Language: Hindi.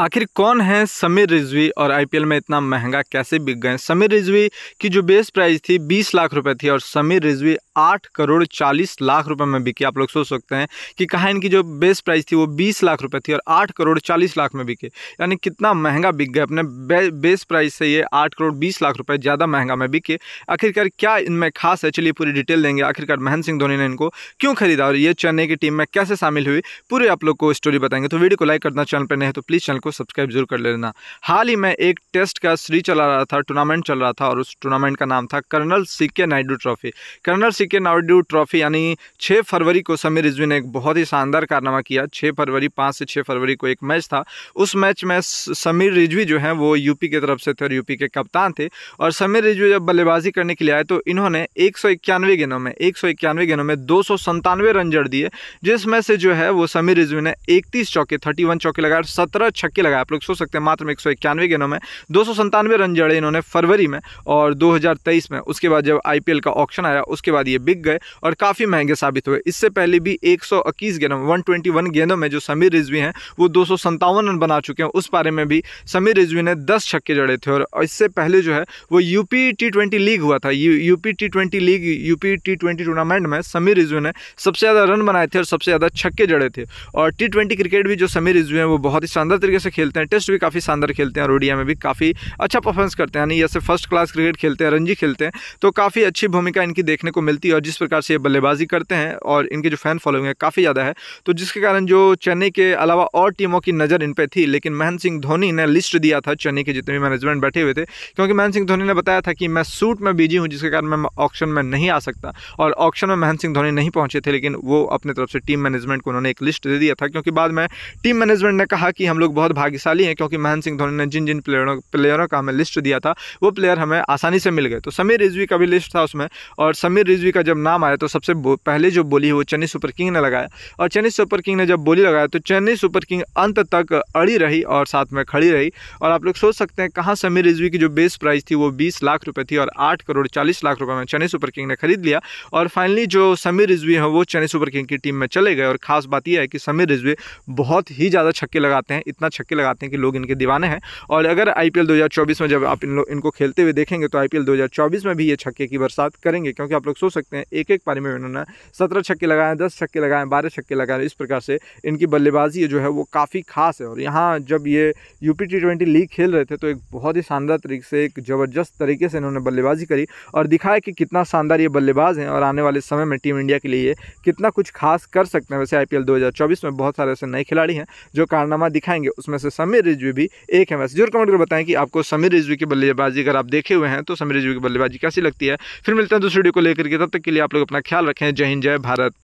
आखिर कौन है समीर रिजवी और आईपीएल में इतना महंगा कैसे बिक गए समीर रिजवी की जो बेस प्राइस थी 20 लाख रुपए थी और समीर रिजवी 8 करोड़ 40 लाख रुपए में बिके आप लोग सोच सकते हैं कि कहाँ इनकी जो बेस प्राइस थी वो 20 लाख रुपए थी और 8 करोड़ 40 लाख में बिके यानी कितना महंगा बिक गए अपने बे, बेस प्राइस से ये आठ करोड़ बीस लाख रुपये ज़्यादा महंगा में बिके आखिरकार क्या इनमें खास है चलिए पूरी डिटेल देंगे आखिरकार महेंद्र सिंह धोनी ने इनको क्यों खरीदा और ये चेन्नई की टीम में कैसे शामिल हुई पूरे आप लोग को स्टोरी बताएंगे तो वीडियो को लाइक करना चैनल पर नहीं है तो प्लीज़ चैनल को को सब्सक्राइब जरूर कर लेना हाल ही में एक टेस्ट का सीरीज चला रहा था टूर्नामेंट चल रहा था और उस टूर्नामेंट का नाम था कर्नल सी के नायडू ट्रॉफी कर्नल सी के नायडू ट्रॉफी यानी छः फरवरी को समीर रिजवी ने एक बहुत ही शानदार कारनामा किया छः फरवरी पाँच से छः फरवरी को एक मैच था उस मैच में समीर रिजवी जो है वो यूपी की तरफ से थे और यूपी के कप्तान थे और समीर रिजवी जब बल्लेबाजी करने के लिए आए तो इन्होंने एक गेंदों में एक गेंदों में दो रन जड़ दिए जिसमें से जो है वो समीर रिजवी ने इकतीस चौके थर्टी चौके लगाए सत्रह छक्के छक्के लगाए आप लोग सोच सकते हैं मात्र में एक सौ इक्यानवे गेंदों में दो सौ संतानवे रन जड़े इन्होंने फरवरी में और दो हज़ार तेईस में उसके बाद जब आई का ऑप्शन आया उसके बाद ये बिक गए और काफ़ी महंगे साबित हुए इससे पहले भी एक सौ इक्कीस गेंदों वन ट्वेंटी वन गेंदों में जो समीर रिजवी हैं वो दो सौ संतावन रन बना चुके हैं उस बारे में भी समीर रिजवी ने दस छक्के जड़े थे और इससे पहले जो है वो यूपी टी ट्वेंटी लीग हुआ था UP T twenty league UP T twenty tournament में समीर रिजवी ने सबसे ज़्यादा रन बनाए थे और सबसे ज़्यादा छक्के जड़े थे और टी ट्वेंटी क्रिकेट भी जो समीर रिजवी हैं वो बहुत ही शानदार तरीके से से खेलते हैं टेस्ट भी काफ़ी शानदार खेलते हैं और ओडिया में भी काफ़ी अच्छा परफॉर्मेंस करते हैं यानी जैसे फर्स्ट क्लास क्रिकेट खेलते हैं रणजी खेलते हैं तो काफ़ी अच्छी भूमिका इनकी देखने को मिलती है और जिस प्रकार से ये बल्लेबाजी करते हैं और इनके जो फैन फॉलोइंग है काफ़ी ज़्यादा है तो जिसके कारण जो चेन्नई के अलावा और टीमों की नज़र इन पर थी लेकिन महेंद्र सिंह धोनी ने लिस्ट दिया था चेन्नई के जितने भी मैनेजमेंट बैठे हुए थे क्योंकि महेंद्र सिंह धोनी ने बताया था कि मैं सूट में बिजी हूँ जिसके कारण मैं ऑप्शन में नहीं आ सकता और ऑप्शन में महेंद्र सिंह धोनी नहीं पहुंचे थे लेकिन वो अपने तरफ से टीम मैनेजमेंट को उन्होंने एक लिस्ट दे दिया था क्योंकि बाद में टीम मैनेजमेंट ने कहा कि हम लोग बहुत बहुत भाग्यशाली हैं क्योंकि महेंद्र सिंह धोनी ने जिन जिन प्लेयरों प्लेयरों का हमें लिस्ट दिया था वो प्लेयर हमें आसानी से मिल गए तो समीर रिजवी का भी लिस्ट था उसमें और समीर रिजवी का जब नाम आया तो सबसे पहले जो बोली वो चेन्नई सुपर किंग ने लगाया और चेन्नई सुपर किंग ने जब बोली लगाया तो चेन्नई सुपर किंग अंत तक अड़ी रही और साथ में खड़ी रही और आप लोग सोच सकते हैं कहाँ समीर रिजवी की जो बेस प्राइस थी वो बीस लाख रुपये थी और आठ करोड़ चालीस लाख रुपये में चेन्नई सुपर किंग ने खरीद लिया और फाइनली जो समीर रिजवी हैं वो चेन्नई सुपर किंग की टीम में चले गए और खास बात यह है कि समीर रिजवी बहुत ही ज़्यादा छक्के लगाते हैं इतना छक्के लगाते हैं कि लोग इनके दीवाने हैं और अगर आई पी में जब आप इन लोग इनको खेलते हुए देखेंगे तो आई पी में भी ये छक्के की बरसात करेंगे क्योंकि आप लोग सोच सकते हैं एक एक पारी में इन्होंने सत्रह छक्के लगाए दस छक्के लगाए बारह छक्के लगाए इस प्रकार से इनकी बल्लेबाजी जो है वो काफ़ी खास है और यहाँ जब ये यूपी टी ट्वेंटी लीग खेल रहे थे तो एक बहुत ही शानदार तरीके से एक ज़बरदस्त तरीके से इन्होंने बल्लेबाजी करी और दिखाया कि कितना शानदार ये बल्लेबाज हैं और आने वाले समय में टीम इंडिया के लिए कितना कुछ खास कर सकते हैं वैसे आई पी में बहुत सारे ऐसे नए खिलाड़ी हैं जो कारनामा दिखाएंगे उस उसमें से समीर रिजवी भी एक है वैसे जरूर कमेंट कर बताएं कि आपको समीर रिजवी की बल्लेबाजी अगर आप देखे हुए हैं तो समीर रिजवी की बल्लेबाजी कैसी लगती है फिर मिलते हैं दूसरी वीडियो को लेकर के तब तक के लिए आप लोग अपना ख्याल रखें जय हिंद जय भारत